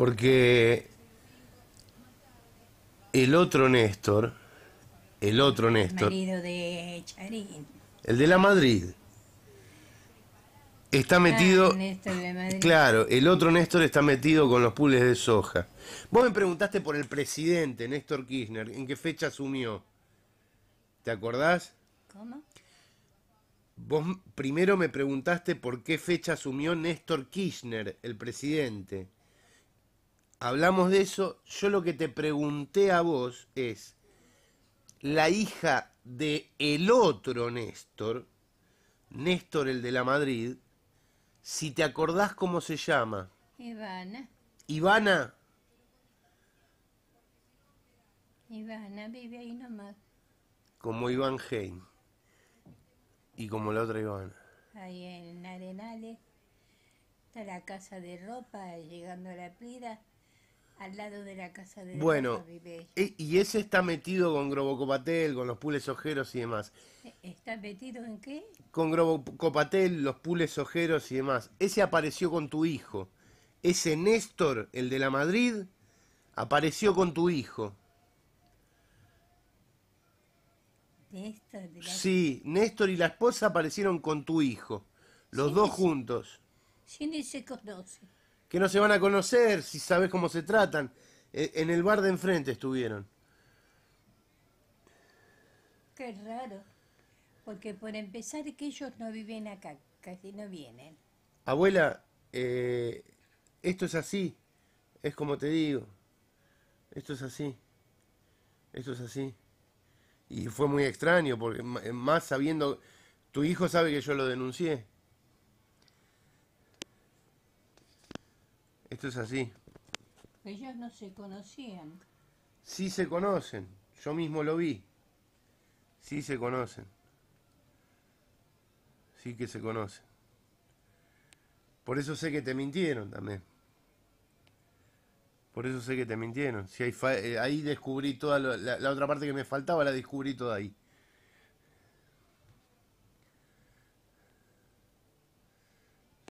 Porque el otro Néstor, el otro Néstor, el, de la Madrid, está ah, metido. Néstor Claro, el otro Néstor está metido con los pules de soja. Vos me preguntaste por el presidente, Néstor Kirchner, ¿en qué fecha asumió? ¿Te acordás? ¿Cómo? Vos primero me preguntaste por qué fecha asumió Néstor Kirchner, el presidente hablamos de eso, yo lo que te pregunté a vos es, la hija de el otro Néstor, Néstor el de la Madrid, si te acordás cómo se llama. Ivana. Ivana. Ivana vive ahí nomás. Como Iván Hein. Y como la otra Ivana. Ahí en Arenales. Está la casa de ropa, llegando a la Prida. Al lado de la casa de Bueno, e, y ese está metido con Grobocopatel, con los pules ojeros y demás. E, ¿Está metido en qué? Con Grobocopatel, los pules ojeros y demás. Ese apareció con tu hijo. Ese Néstor, el de la Madrid, apareció con tu hijo. Néstor Sí, Néstor y la esposa aparecieron con tu hijo, los dos juntos. Sí, ni se que no se van a conocer si sabes cómo se tratan. E, en el bar de enfrente estuvieron. Qué raro. Porque por empezar que ellos no viven acá, casi no vienen. Abuela, eh, esto es así. Es como te digo. Esto es así. Esto es así. Y fue muy extraño, porque más sabiendo, tu hijo sabe que yo lo denuncié. Esto es así. Ellos no se conocían. Sí se conocen. Yo mismo lo vi. Sí se conocen. Sí que se conocen. Por eso sé que te mintieron también. Por eso sé que te mintieron. Si eh, ahí descubrí toda la, otra parte que me faltaba, la descubrí toda ahí.